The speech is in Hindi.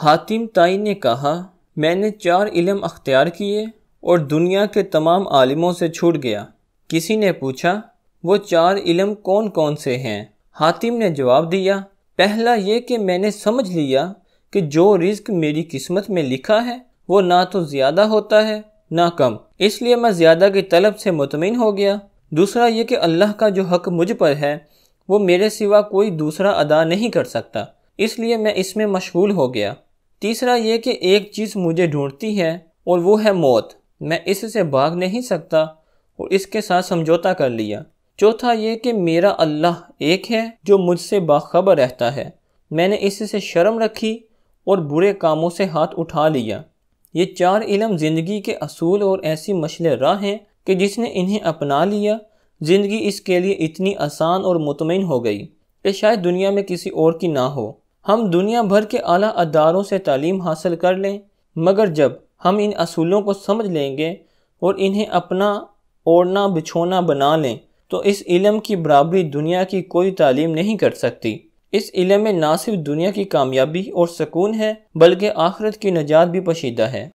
हातिम ताई ने कहा मैंने चार इलम अख्तियार किए और दुनिया के तमाम आलिमों से छूट गया किसी ने पूछा वो चार इलम कौन कौन से हैं हातिम ने जवाब दिया पहला ये कि मैंने समझ लिया कि जो रिस्क मेरी किस्मत में लिखा है वो ना तो ज़्यादा होता है ना कम इसलिए मैं ज़्यादा की तलब से मुतमिन हो गया दूसरा ये कि अल्लाह का जो हक मुझ पर है वो मेरे सिवा कोई दूसरा अदा नहीं कर सकता इसलिए मैं इसमें मशगूल हो गया तीसरा ये कि एक चीज़ मुझे ढूंढती है और वो है मौत मैं इससे भाग नहीं सकता और इसके साथ समझौता कर लिया चौथा ये कि मेरा अल्लाह एक है जो मुझसे बाखबर रहता है मैंने इससे शर्म रखी और बुरे कामों से हाथ उठा लिया ये चार इलम ज़िंदगी के असूल और ऐसी मशल राह हैं कि जिसने इन्हें अपना लिया ज़िंदगी इसके लिए इतनी आसान और मुतमिन हो गई कि शायद दुनिया में किसी और की ना हो हम दुनिया भर के अला अदारों से तालीम हासिल कर लें मगर जब हम इन असूलों को समझ लेंगे और इन्हें अपना ओढ़ना बिछोना बना लें तो इस इलम की बराबरी दुनिया की कोई तालीम नहीं कर सकती इस इलम में ना सिर्फ दुनिया की कामयाबी और सुकून है बल्कि आखरत की नजात भी पशीदा है